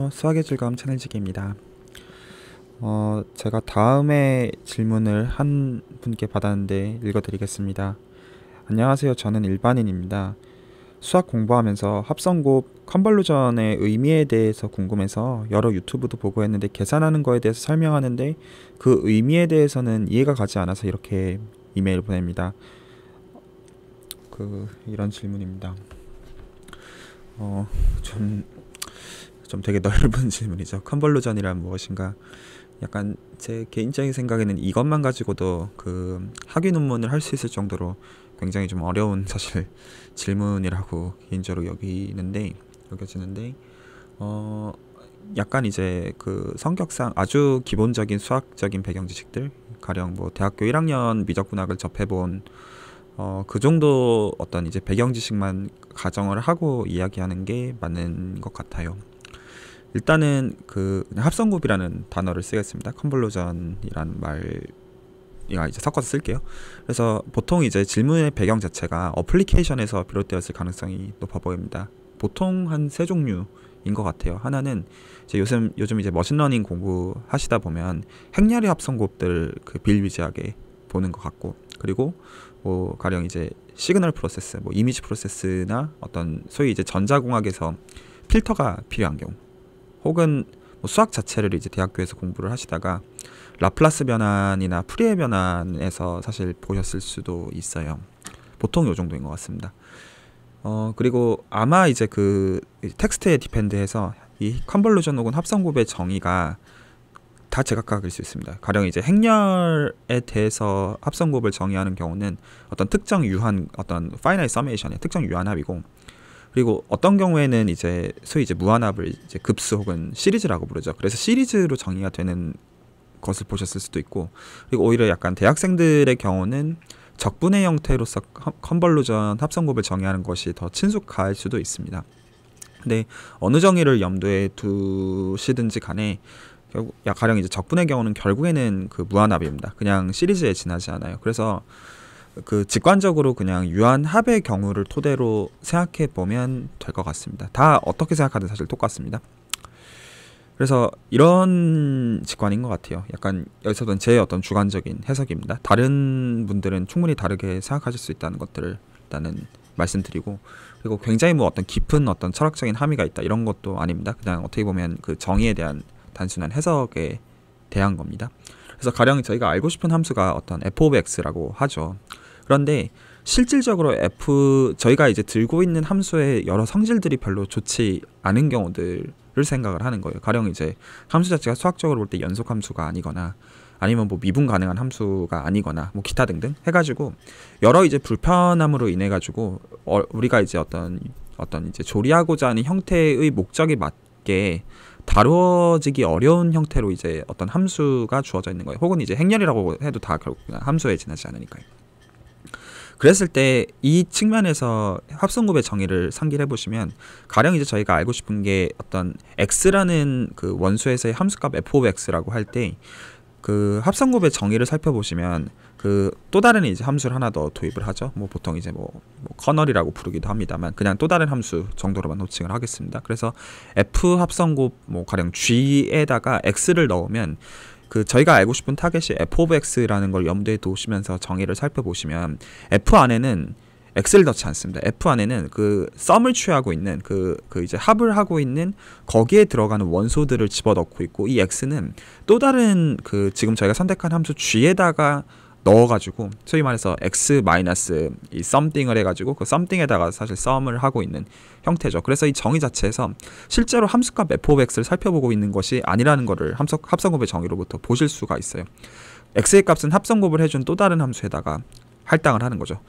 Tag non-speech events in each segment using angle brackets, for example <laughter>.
어, 수학의 즐거움 채널지기입니다. 어, 제가 다음에 질문을 한 분께 받았는데 읽어드리겠습니다. 안녕하세요. 저는 일반인입니다. 수학 공부하면서 합성곱 컨볼루전의 의미에 대해서 궁금해서 여러 유튜브도 보고 했는데 계산하는 거에 대해서 설명하는데 그 의미에 대해서는 이해가 가지 않아서 이렇게 이메일 보냅니다. 그 이런 질문입니다. 어, 좀좀 되게 넓은 <laughs> 질문이죠. 컨벌루전이란 무엇인가? 약간 제 개인적인 생각에는 이것만 가지고도 그 학위 논문을 할 수 있을 정도로 굉장히 좀 어려운 <laughs> 사실 질문이라고 개인적으로 여기는데 여겨지는데 어 약간 이제 그 성격상 아주 기본적인 수학적인 배경 지식들 가령 뭐 대학교 1학년 미적분학을 접해본 어, 그 정도 어떤 이제 배경 지식만 가정을 하고 이야기하는 게 맞는 것 같아요. 일단은 그 합성굽이라는 단어를 쓰겠습니다. 컨볼루전이란 말 이거 이제 섞어서 쓸게요. 그래서 보통 이제 질문의 배경 자체가 어플리케이션에서 비롯되었을 가능성이 높아 보입니다. 보통 한 세 종류인 것 같아요. 하나는 이제 요즘 요즘 이제 머신러닝 공부 하시다 보면 행렬의 합성곱들 그빌일지하게 보는 것 같고 그리고 뭐 가령 이제 시그널 프로세스, 뭐 이미지 프로세스나 어떤 소위 이제 전자공학에서 필터가 필요한 경우 혹은 뭐 수학 자체를 이제 대학교에서 공부를 하시다가 라플라스 변환이나 프리에 변환에서 사실 보셨을 수도 있어요. 보통 요 정도인 것 같습니다. 어 그리고 아마 이제 그 텍스트에 디펜드해서 이 컨볼루션 혹은 합성 곱의 정의가 다 제각각일 수 있습니다. 가령 이제 행렬에 대해서 합성곱을 정의하는 경우는 어떤 특정 유한 어떤 파이널 서메이션의 특정 유한합이고 그리고 어떤 경우에는 이제 소위 이제 무한합을 이제 급수 혹은 시리즈라고 부르죠. 그래서 시리즈로 정의가 되는 것을 보셨을 수도 있고 그리고 오히려 약간 대학생들의 경우는 적분의 형태로서 컨벌루전 합성곱을 정의하는 것이 더 친숙할 수도 있습니다. 근데 어느 정의를 염두에 두시든지 간에 결국 야 가령 이제 적분의 경우는 결국에는 그 무한합입니다. 그냥 시리즈에 지나지 않아요. 그래서 그 직관적으로 그냥 유한합의 경우를 토대로 생각해 보면 될 것 같습니다. 다 어떻게 생각하든 사실 똑같습니다. 그래서 이런 직관인 것 같아요. 약간 여기서는 제 어떤 주관적인 해석입니다. 다른 분들은 충분히 다르게 생각하실 수 있다는 것들을 일단은 말씀드리고 그리고 굉장히 뭐 어떤 깊은 어떤 철학적인 함의가 있다 이런 것도 아닙니다. 그냥 어떻게 보면 그 정의에 대한 단순한 해석에 대한 겁니다. 그래서 가령 저희가 알고 싶은 함수가 어떤 f of x라고 하죠. 그런데 실질적으로 f 저희가 이제 들고 있는 함수의 여러 성질들이 별로 좋지 않은 경우들을 생각을 하는 거예요. 가령 이제 함수 자체가 수학적으로 볼 때 연속 함수가 아니거나 아니면 뭐 미분 가능한 함수가 아니거나 뭐 기타 등등 해가지고 여러 이제 불편함으로 인해 가지고 어, 우리가 이제 어떤 어떤 이제 조리하고자 하는 형태의 목적에 맞게 다루어지기 어려운 형태로 이제 어떤 함수가 주어져 있는 거예요. 혹은 이제 행렬이라고 해도 다 결국 함수에 지나지 않으니까요. 그랬을 때 이 측면에서 합성곱의 정의를 상기해 보시면 가령 이제 저희가 알고 싶은 게 어떤 x라는 그원소에서의 함수값 f of x라고 할 때 그 합성곱의 정의를 살펴보시면 그 또 다른 이제 함수를 하나 더 도입을 하죠. 뭐 보통 이제 뭐, 뭐 커널이라고 부르기도 합니다만 그냥 또 다른 함수 정도로만 호칭을 하겠습니다. 그래서 f 합성곱 뭐 가령 g에다가 x를 넣으면 그 저희가 알고 싶은 타겟이 f 오브 x라는 걸 염두에 두시면서 정의를 살펴보시면 f 안에는 x를 넣지 않습니다. F 안에는 그 썸을 취하고 있는 그, 그 이제 합을 하고 있는 거기에 들어가는 원소들을 집어넣고 있고 이 X는 또 다른 그 지금 저희가 선택한 함수 G에다가 넣어가지고 소위 말해서 x 마이너스 이썸띵을 해가지고 그썸띵에다가 사실 썸을 하고 있는 형태죠. 그래서 이 정의 자체에서 실제로 함수값 f of x를 살펴보고 있는 것이 아니라는 것을 합성곱의 정의로부터 보실 수가 있어요. x의 값은 합성곱을 해준 또 다른 함수에다가 할당을 하는 거죠.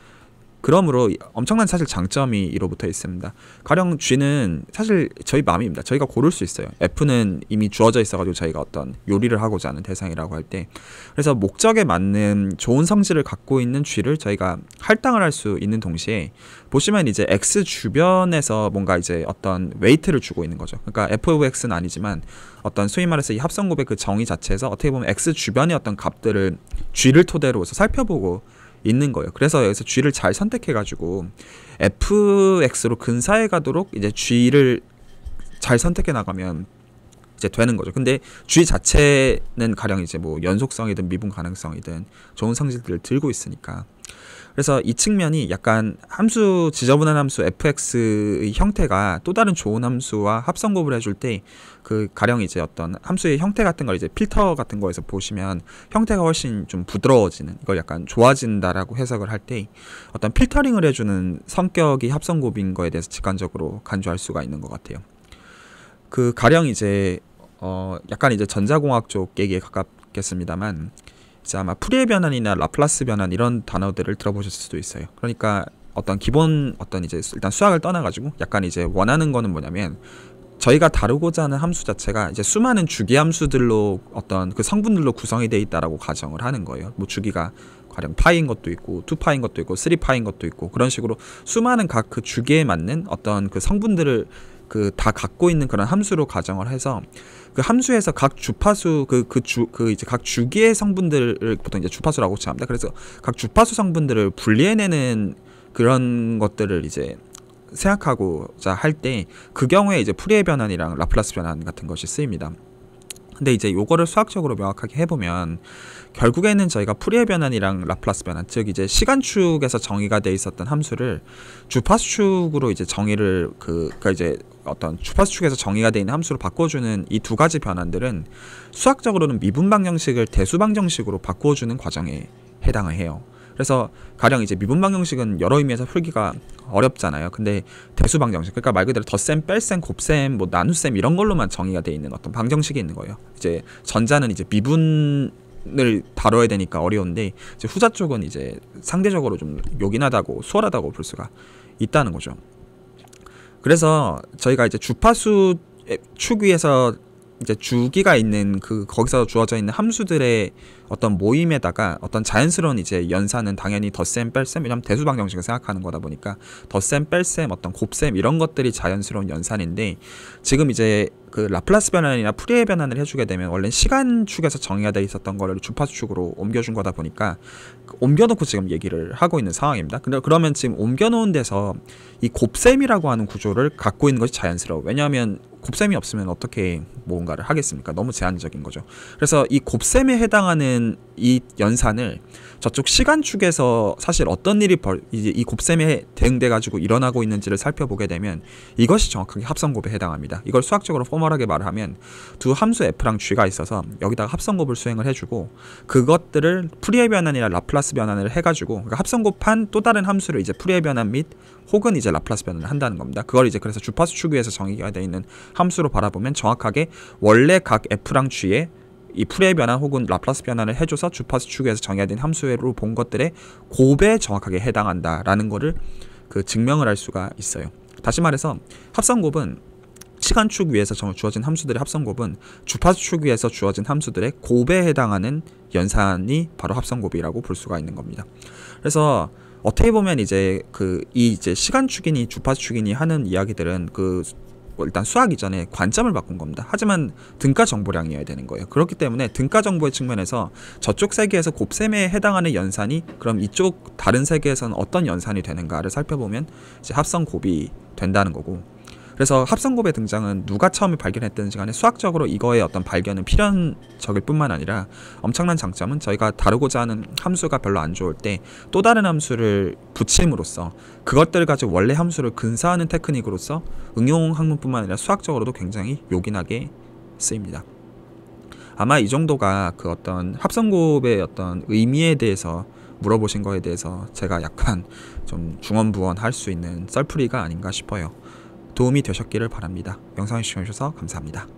그러므로 엄청난 사실 장점이 이로부터 있습니다. 가령 G는 사실 저희 마음입니다. 저희가 고를 수 있어요. F는 이미 주어져 있어가지고 저희가 어떤 요리를 하고자 하는 대상이라고 할 때 그래서 목적에 맞는 좋은 성질을 갖고 있는 G를 저희가 할당을 할 수 있는 동시에 보시면 이제 X 주변에서 뭔가 이제 어떤 웨이트를 주고 있는 거죠. 그러니까 FOX는 아니지만 어떤 소위 말해서 이 합성 고백 그 정의 자체에서 어떻게 보면 X 주변의 어떤 값들을 G를 토대로 해서 살펴보고 있는 거예요. 그래서 여기서 G를 잘 선택해가지고 FX로 근사해 가도록 이제 G를 잘 선택해 나가면 이제 되는 거죠. 근데 G 자체는 가령 이제 뭐 연속성이든 미분 가능성이든 좋은 성질들을 들고 있으니까 그래서 이 측면이 약간 함수 지저분한 함수 fx의 형태가 또 다른 좋은 함수와 합성곱을 해줄 때 그 가령 이제 어떤 함수의 형태 같은 걸 이제 필터 같은 거에서 보시면 형태가 훨씬 좀 부드러워지는 이걸 약간 좋아진다라고 해석을 할 때 어떤 필터링을 해주는 성격이 합성곱인 거에 대해서 직관적으로 간주할 수가 있는 것 같아요. 그 가령 이제 어 약간 이제 전자공학 쪽 얘기에 가깝겠습니다만 자, 아마 프리의 변환이나 라플라스 변환 이런 단어들을 들어보셨을 수도 있어요. 그러니까 어떤 기본 어떤 이제 일단 수학을 떠나가지고 약간 이제 원하는 거는 뭐냐면 저희가 다루고자 하는 함수 자체가 이제 수많은 주기 함수들로 어떤 그 성분들로 구성이 돼 있다라고 가정을 하는 거예요. 뭐 주기가 가령 파인 것도 있고 투파인 것도 있고 쓰리파인 것도 있고 그런 식으로 수많은 각 그 주기에 맞는 어떤 그 성분들을 그다 갖고 있는 그런 함수로 가정을 해서 그 함수에서 각 주파수 그 그 주그 그 그 이제 각 주기의 성분들을 보통 이제 주파수라고 합니다. 그래서 각 주파수 성분들을 분리해내는 그런 것들을 이제 생각하고자 할 때 그 경우에 이제 프리에 변환이랑 라플라스 변환 같은 것이 쓰입니다. 근데 이제 요거를 수학적으로 명확하게 해보면 결국에는 저희가 프리에 변환이랑 라플라스 변환 즉 이제 시간축에서 정의가 돼 있었던 함수를 주파수축으로 이제 정의를 그 그러니까 이제 어떤 주파수축에서 정의가 돼 있는 함수로 바꿔주는 이 두 가지 변환들은 수학적으로는 미분방 형식을 대수방 정식으로 바꿔주는 과정에 해당을 해요. 그래서 가령 이제 미분방 형식은 여러 의미에서 풀기가 어렵잖아요. 근데 대수방 정식, 그러니까 말 그대로 덧셈, 뺄셈, 곱셈, 뭐 나눗셈 이런 걸로만 정의가 돼 있는 어떤 방정식이 있는 거예요. 이제 전자는 이제 미분 을 다뤄야 되니까 어려운데 이제 후자 쪽은 이제 상대적으로 좀 요긴하다고 수월하다고 볼 수가 있다는 거죠. 그래서 저희가 이제 주파수 축위에서 이제 주기가 있는 그 거기서 주어져 있는 함수들의 어떤 모임에다가 어떤 자연스러운 이제 연산은 당연히 덧셈 뺄셈 이냐 대수방 정식을 생각하는 거다 보니까 덧셈 뺄셈 어떤 곱셈 이런 것들이 자연스러운 연산인데 지금 이제 그 라플라스 변환이나 프리에 변환을 해주게 되면 원래 시간 축에서 정의가 돼 있었던 거를 주파수 축으로 옮겨준 거다 보니까 그 옮겨놓고 지금 얘기를 하고 있는 상황입니다. 근데 그러면 지금 옮겨놓은 데서 이 곱셈이라고 하는 구조를 갖고 있는 것이 자연스러워. 왜냐하면 곱셈이 없으면 어떻게 뭔가를 하겠습니까? 너무 제한적인 거죠. 그래서 이 곱셈에 해당하는 이 연산을 저쪽 시간 축에서 사실 어떤 일이 벌, 이제 이 곱셈에 대응돼 가지고 일어나고 있는지를 살펴보게 되면 이것이 정확하게 합성곱에 해당합니다. 이걸 수학적으로 포 포멀하게 말 하면 두 함수 f랑 g가 있어서 여기다가 합성곱을 수행을 해주고 그것들을 프리의 변환이나 라플라스 변환을 해가지고 그러니까 합성곱한 또 다른 함수를 이제 프리의 변환 및 혹은 이제 라플라스 변환을 한다는 겁니다. 그걸 이제 그래서 주파수 추구에서 정의가 되어 있는 함수로 바라보면 정확하게 원래 각 f랑 g의 이 풀의 변환 혹은 라플라스 변환을 해줘서 주파수 추구에서 정의된 함수로 본 것들의 곱에 정확하게 해당한다라는 거를 그 증명을 할 수가 있어요. 다시 말해서 합성곱은 시간 축 위에서 주어진 함수들의 합성곱은 주파수 축 위에서 주어진 함수들의 곱에 해당하는 연산이 바로 합성곱이라고 볼 수가 있는 겁니다. 그래서 어떻게 보면 이제 그 이 이제 시간 축이니 주파수 축이니 하는 이야기들은 그 뭐 일단 수학 이전에 관점을 바꾼 겁니다. 하지만 등가 정보량이어야 되는 거예요. 그렇기 때문에 등가 정보의 측면에서 저쪽 세계에서 곱셈에 해당하는 연산이 그럼 이쪽 다른 세계에서는 어떤 연산이 되는가를 살펴보면 이제 합성 곱이 된다는 거고 그래서 합성고의 등장은 누가 처음에 발견했던 시간에 수학적으로 이거의 어떤 발견은 필연적일 뿐만 아니라 엄청난 장점은 저희가 다루고자 하는 함수가 별로 안 좋을 때 또 다른 함수를 붙임으로써 그것들을 가지고 원래 함수를 근사하는 테크닉으로서 응용 학문뿐만 아니라 수학적으로도 굉장히 요긴하게 쓰입니다. 아마 이 정도가 그 어떤 합성곱의 어떤 의미에 대해서 물어보신 거에 대해서 제가 약간 좀 중언부언 할수 있는 썰풀이가 아닌가 싶어요. 도움이 되셨기를 바랍니다. 영상을 시청해주셔서 감사합니다.